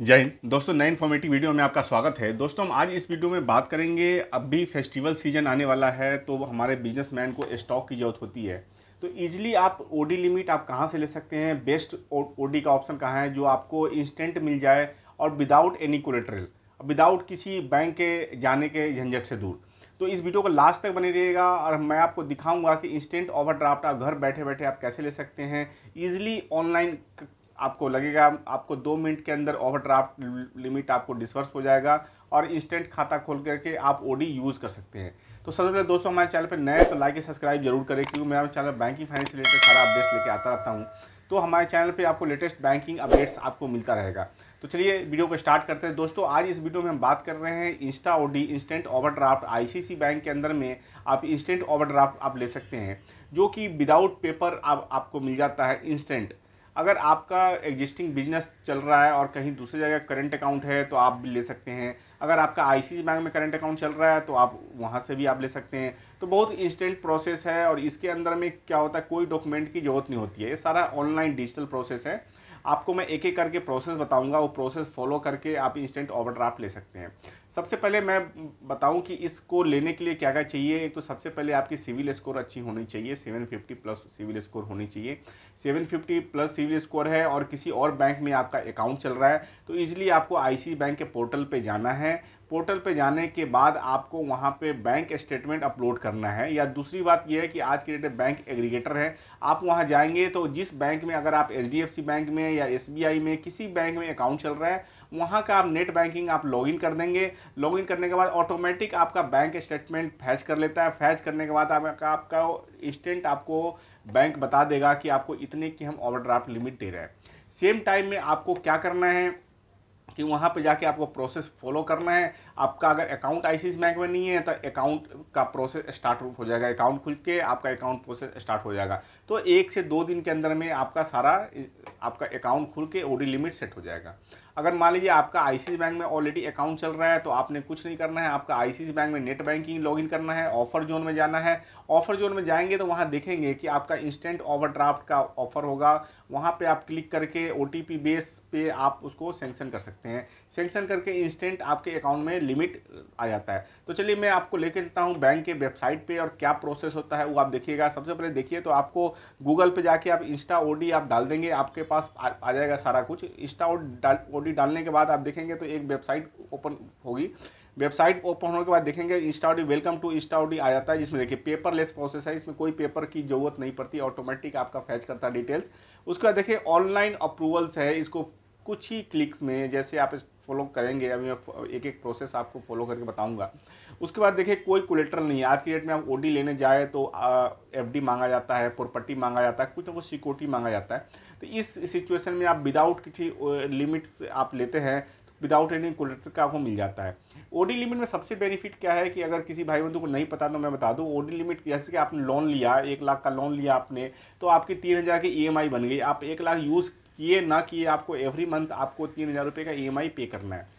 जय हिंद दोस्तों नए इन्फॉर्मेटिव वीडियो में आपका स्वागत है दोस्तों हम आज इस वीडियो में बात करेंगे अब भी फेस्टिवल सीजन आने वाला है तो हमारे बिजनेसमैन को स्टॉक की जरूरत होती है तो ईजिली आप ओडी लिमिट आप कहाँ से ले सकते हैं बेस्ट ओडी का ऑप्शन कहाँ है जो आपको इंस्टेंट मिल जाए और विदाउट एनी कोलेट्रल विदाउट किसी बैंक के जाने के झंझट से दूर तो इस वीडियो को लास्ट तक बने रहिएगा और मैं आपको दिखाऊंगा कि इंस्टेंट ओवरड्राफ्ट आप घर बैठे बैठे आप कैसे ले सकते हैं ईजिली ऑनलाइन आपको लगेगा आपको दो मिनट के अंदर ओवरड्राफ्ट लिमिट आपको डिस्वर्स हो जाएगा और इंस्टेंट खाता खोल करके आप ओडी यूज़ कर सकते हैं तो सबसे पहले दोस्तों हमारे चैनल पर नए तो लाइक सब्सक्राइब जरूर करें क्योंकि मैं चैनल बैंकिंग फाइनेंस रिलेटेड सारा अपडेट्स लेके आता रहता हूँ तो हमारे चैनल पर आपको लेटेस्ट बैंकिंग अपडेट्स आपको मिलता रहेगा तो चलिए वीडियो को स्टार्ट करते हैं दोस्तों आज इस वीडियो में हम बात कर रहे हैं Insta OD instant overdraft ICC bank के अंदर में आप इंस्टेंट ओवरड्राफ्ट आप ले सकते हैं जो कि विदाउट पेपर आप, आपको मिल जाता है इंस्टेंट अगर आपका एग्जिस्टिंग बिजनेस चल रहा है और कहीं दूसरी जगह करंट अकाउंट है तो आप भी ले सकते हैं अगर आपका आई बैंक में करंट अकाउंट चल रहा है तो आप वहाँ से भी आप ले सकते हैं तो बहुत इंस्टेंट प्रोसेस है और इसके अंदर में क्या होता है कोई डॉक्यूमेंट की ज़रूरत नहीं होती है ये सारा ऑनलाइन डिजिटल प्रोसेस है आपको मैं एक एक करके प्रोसेस बताऊंगा वो प्रोसेस फॉलो करके आप इंस्टेंट ओवरड्राफ्ट ले सकते हैं सबसे पहले मैं बताऊं कि इसको लेने के लिए क्या क्या चाहिए एक तो सबसे पहले आपकी सिविल स्कोर अच्छी होनी चाहिए 750 प्लस सिविल स्कोर होनी चाहिए 750 प्लस सिविल स्कोर है और किसी और बैंक में आपका अकाउंट चल रहा है तो ईजिली आपको आईसी बैंक के पोर्टल पे जाना है पोर्टल पे जाने के बाद आपको वहाँ पे बैंक स्टेटमेंट अपलोड करना है या दूसरी बात यह है कि आज के डेट में बैंक एग्रीगेटर है आप वहाँ जाएंगे तो जिस बैंक में अगर आप एच बैंक में या एस में किसी बैंक में अकाउंट चल रहा है वहाँ का आप नेट बैंकिंग आप लॉगिन कर देंगे लॉगिन करने के बाद ऑटोमेटिक आपका बैंक स्टेटमेंट फैच कर लेता है फैच करने के बाद आपका आपका इंस्टेंट आपको बैंक बता देगा कि आपको इतने की हम ओवरड्राफ्ट लिमिट दे रहे हैं सेम टाइम में आपको क्या करना है कि वहाँ पे जाके आपको प्रोसेस फॉलो करना है आपका अगर अकाउंट आई बैंक में नहीं है तो अकाउंट का प्रोसेस स्टार्ट हो जाएगा अकाउंट खुल के आपका अकाउंट प्रोसेस स्टार्ट हो जाएगा तो एक से दो दिन के अंदर में आपका सारा आपका अकाउंट खुल के ओडी लिमिट सेट हो जाएगा अगर मान लीजिए आपका आई बैंक में ऑलरेडी अकाउंट चल रहा है तो आपने कुछ नहीं करना है आपका आई बैंक में नेट बैंकिंग लॉगिन करना है ऑफर जोन में जाना है ऑफर जोन में जाएंगे तो वहाँ देखेंगे कि आपका इंस्टेंट ओवरड्राफ्ट का ऑफर होगा वहाँ पे आप क्लिक करके ओ बेस पे आप उसको सेंक्शन कर सकते हैं सेंक्शन करके इंस्टेंट आपके अकाउंट में लिमिट आ जाता है तो चलिए मैं आपको लेके चलता हूँ बैंक के वेबसाइट पे और क्या प्रोसेस होता है वो आप देखिएगा सबसे पहले देखिए तो आपको गूगल पे जाके आप इंस्टा ओ आप डाल देंगे आपके पास आ, जाएगा सारा कुछ इंस्टा ओ डालने के बाद आप देखेंगे तो एक वेबसाइट ओपन होगी वेबसाइट ओपन होने के बाद देखेंगे इंस्टाउडी वेलकम टू इंस्टाउडी आ जाता है जिसमें देखिए पेपरलेस प्रोसेस है इसमें कोई पेपर की जरूरत नहीं पड़ती ऑटोमेटिक आपका फैच करता है डिटेल्स उसके बाद देखिए ऑनलाइन अप्रूवल्स है इसको कुछ ही क्लिक्स में जैसे आप फॉलो करेंगे अभी मैं एक एक प्रोसेस आपको फॉलो करके बताऊंगा उसके बाद देखिए कोई कोलेट्रल नहीं है आज की डेट में आप ओडी लेने जाए तो एफडी मांगा जाता है प्रॉपर्टी मांगा जाता है कुछ ना कुछ सिक्योरिटी मांगा जाता है तो इस सिचुएशन में आप विदाउट किसी लिमिट्स आप लेते हैं विदाउट एनी कोलेटर का आपको मिल जाता है ओडी लिमिट में सबसे बेनिफिट क्या है कि अगर किसी भाई बंधु को नहीं पता तो मैं बता दूँ ओडी लिमिट जैसे कि आपने लोन लिया एक लाख का लोन लिया आपने तो आपकी तीन हज़ार की ई e बन गई आप एक लाख यूज़ किए ना किए आपको एवरी मंथ आपको तीन हज़ार रुपये का ई e पे करना है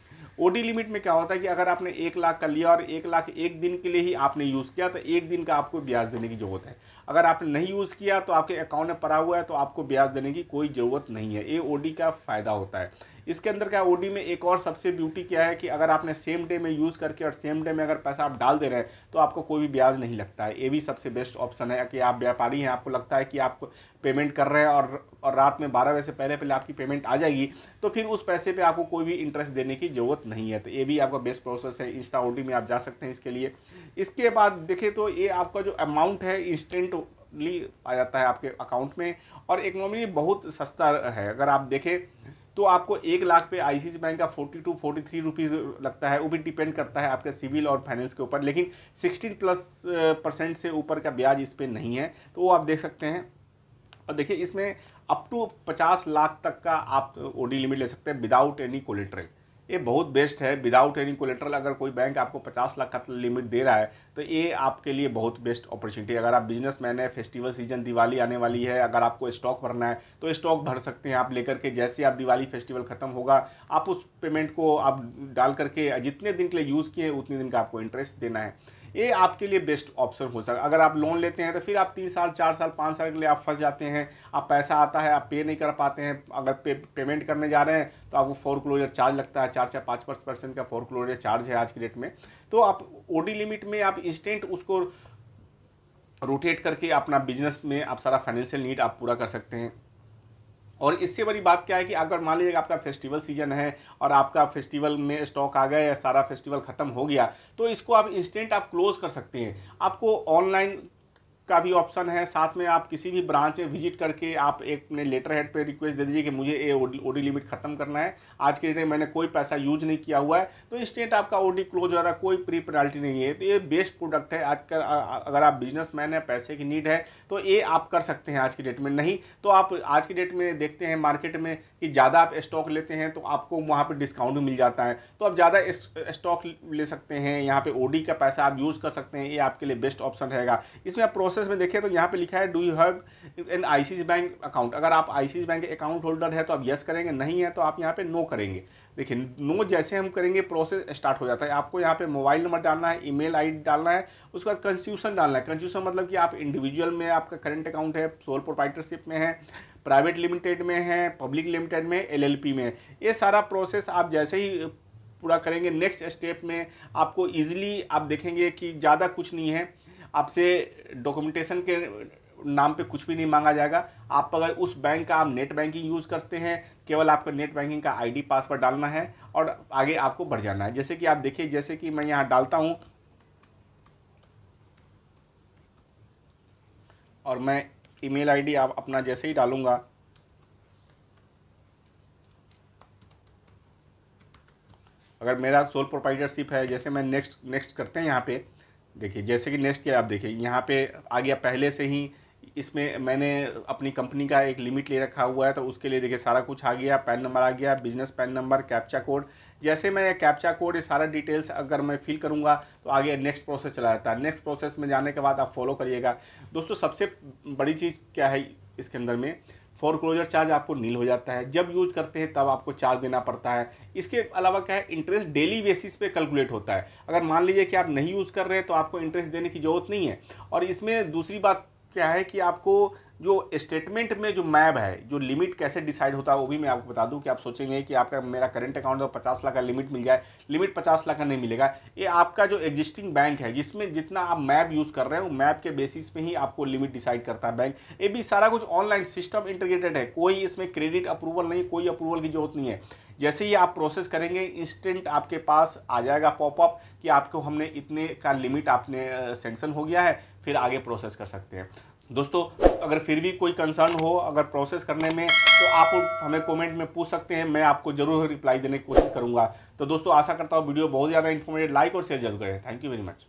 ओडी लिमिट में क्या होता है कि अगर आपने एक लाख का लिया और एक लाख एक दिन के लिए ही आपने यूज़ किया तो एक दिन का आपको ब्याज देने की ज़रूरत है अगर आपने नहीं यूज़ किया तो आपके अकाउंट में पड़ा हुआ है तो आपको ब्याज देने की कोई ज़रूरत नहीं है ए ओ का फ़ायदा होता है इसके अंदर क्या ओडी में एक और सबसे ब्यूटी क्या है कि अगर आपने सेम डे में यूज़ करके और सेम डे में अगर पैसा आप डाल दे रहे हैं तो आपको कोई भी ब्याज नहीं लगता है ये भी सबसे बेस्ट ऑप्शन है कि आप व्यापारी हैं आपको लगता है कि आप पेमेंट कर रहे हैं और और रात में बारह बजे से पहले पहले आपकी पेमेंट आ जाएगी तो फिर उस पैसे पर आपको कोई भी इंटरेस्ट देने की ज़रूरत नहीं है तो ये भी आपका बेस्ट प्रोसेस है इंस्टा ओडी में आप जा सकते हैं इसके लिए इसके बाद देखें तो ये आपका जो अमाउंट है इंस्टेंट ली आ जाता है आपके अकाउंट में और इकोनॉमी बहुत सस्ता है अगर आप देखें तो आपको एक लाख पे आई बैंक का forty two forty three rupees लगता है वो भी डिपेंड करता है आपके सिविल और फाइनेंस के ऊपर लेकिन सिक्सटीन प्लस परसेंट से ऊपर का ब्याज इस पर नहीं है तो वो आप देख सकते हैं और देखिए इसमें अप टू पचास लाख तक का आप ओडी लिमिट ले सकते हैं विदाउट एनी कोलेट्रल ये बहुत बेस्ट है विदाउट एनी कोलेटरल अगर कोई बैंक आपको 50 लाख का लिमिट दे रहा है तो ये आपके लिए बहुत बेस्ट अपॉर्चुनिटी अगर आप बिजनेस मैन है फेस्टिवल सीजन दिवाली आने वाली है अगर आपको स्टॉक भरना है तो स्टॉक भर सकते हैं आप लेकर के जैसे आप दिवाली फेस्टिवल खत्म होगा आप उस पेमेंट को आप डाल करके जितने दिन के लिए यूज़ किए उतने दिन का आपको इंटरेस्ट देना है ये आपके लिए बेस्ट ऑप्शन हो सकता है अगर आप लोन लेते हैं तो फिर आप तीन साल चार साल पाँच साल के लिए आप फंस जाते हैं आप पैसा आता है आप पे नहीं कर पाते हैं अगर पे पेमेंट करने जा रहे हैं तो आपको फोर क्लोजर चार्ज लगता है चार चार पाँच पाँच परसेंट का फोर क्लोजर चार्ज है आज की डेट में तो आप ओ लिमिट में आप इंस्टेंट उसको रोटेट करके अपना बिजनेस में आप सारा फाइनेंशियल नीड आप पूरा कर सकते हैं और इससे बड़ी बात क्या है कि अगर मान लीजिए आपका फेस्टिवल सीजन है और आपका फेस्टिवल में स्टॉक आ गया या सारा फेस्टिवल ख़त्म हो गया तो इसको आप इंस्टेंट आप क्लोज कर सकते हैं आपको ऑनलाइन का भी ऑप्शन है साथ में आप किसी भी ब्रांच में विजिट करके आप एक अपने लेटर हेड पे रिक्वेस्ट दे दीजिए कि मुझे ये ओ डी लिमिट खत्म करना है आज के डेट में मैंने कोई पैसा यूज नहीं किया हुआ है तो इस डेट आपका ओडी क्लोज हो रहा है कोई प्री पेनाल्टी नहीं है तो ये बेस्ट प्रोडक्ट है आज का अगर आप मैन है पैसे की नीड है तो ये आप कर सकते हैं आज की डेट में नहीं तो आप आज की डेट में देखते हैं मार्केट में कि ज़्यादा आप स्टॉक लेते हैं तो आपको वहाँ पर डिस्काउंट मिल जाता है तो आप ज़्यादा स्टॉक ले सकते हैं यहाँ पर ओ का पैसा आप यूज़ कर सकते हैं ये आपके लिए बेस्ट ऑप्शन रहेगा इसमें प्रोसेस प्रोसेस में देखें तो यहाँ पे लिखा है do you have an I bank account अगर आप आई बैंक अकाउंट होल्डर है तो आप यस करेंगे नहीं है तो आप यहाँ पे नो करेंगे देखिए नो जैसे हम करेंगे प्रोसेस स्टार्ट हो जाता है आपको यहाँ पे मोबाइल नंबर डालना है ईमेल आईडी डालना है उसके बाद कंस्टिट्यूशन डालना है कंस्टिट्यूशन मतलब कि आप इंडिविजुअल में आपका करंट अकाउंट है सोल प्रोपाइटरशिप में है प्राइवेट लिमिटेड में है पब्लिक लिमिटेड में एल में ये सारा प्रोसेस आप जैसे ही पूरा करेंगे नेक्स्ट स्टेप में आपको ईजिली आप देखेंगे कि ज़्यादा कुछ नहीं है आपसे डॉक्यूमेंटेशन के नाम पे कुछ भी नहीं मांगा जाएगा आप अगर उस बैंक का आप नेट बैंकिंग यूज़ करते हैं केवल आपको नेट बैंकिंग का आईडी पासवर्ड डालना है और आगे आपको बढ़ जाना है जैसे कि आप देखिए जैसे कि मैं यहाँ डालता हूँ और मैं ईमेल आईडी आप अपना जैसे ही डालूँगा अगर मेरा सोल प्रोपाइटरशिप है जैसे मैं नेक्स्ट नेक्स्ट करते हैं यहाँ पर देखिए जैसे कि नेक्स्ट क्या आप देखिए यहाँ पे आ गया पहले से ही इसमें मैंने अपनी कंपनी का एक लिमिट ले रखा हुआ है तो उसके लिए देखिए सारा कुछ आ गया पैन नंबर आ गया business PAN number captcha code जैसे मैं कैप्चा कोड ये सारा डिटेल्स अगर मैं फिल करूँगा तो आगे नेक्स्ट प्रोसेस चला जाता है नेक्स्ट प्रोसेस में जाने के बाद आप फॉलो करिएगा दोस्तों सबसे बड़ी चीज़ क्या है इसके अंदर में फोरक्लोजर चार्ज आपको नील हो जाता है जब यूज करते हैं तब आपको चार्ज देना पड़ता है इसके अलावा क्या है इंटरेस्ट डेली बेसिस पे कैलकुलेट होता है अगर मान लीजिए कि आप नहीं यूज़ कर रहे हैं तो आपको इंटरेस्ट देने की ज़रूरत नहीं है और इसमें दूसरी बात क्या है कि आपको जो स्टेटमेंट में जो मैब है जो लिमिट कैसे डिसाइड होता है वो भी मैं आपको बता दूं कि आप सोचेंगे कि आपका मेरा करंट अकाउंट में पचास लाख का लिमिट मिल जाए लिमिट पचास लाख का नहीं मिलेगा ये आपका जो एग्जिस्टिंग बैंक है जिसमें जितना आप मैप यूज़ कर रहे हो मैप के बेसिस पे ही आपको लिमिट डिसाइड करता है बैंक ये भी सारा कुछ ऑनलाइन सिस्टम इंटीग्रेटेड है कोई इसमें क्रेडिट अप्रूवल नहीं कोई अप्रूवल की जरूरत नहीं है जैसे ही आप प्रोसेस करेंगे इंस्टेंट आपके पास आ जाएगा पॉपअप कि आपको हमने इतने का लिमिट आपने सेंक्शन हो गया है फिर आगे प्रोसेस कर सकते हैं दोस्तों अगर फिर भी कोई कंसर्न हो अगर प्रोसेस करने में तो आप हमें कमेंट में पूछ सकते हैं मैं आपको ज़रूर रिप्लाई देने की कोशिश करूँगा तो दोस्तों आशा करता हूँ वीडियो बहुत ज़्यादा इन्फॉर्मेटिव लाइक और शेयर जरूर करें थैंक यू वेरी मच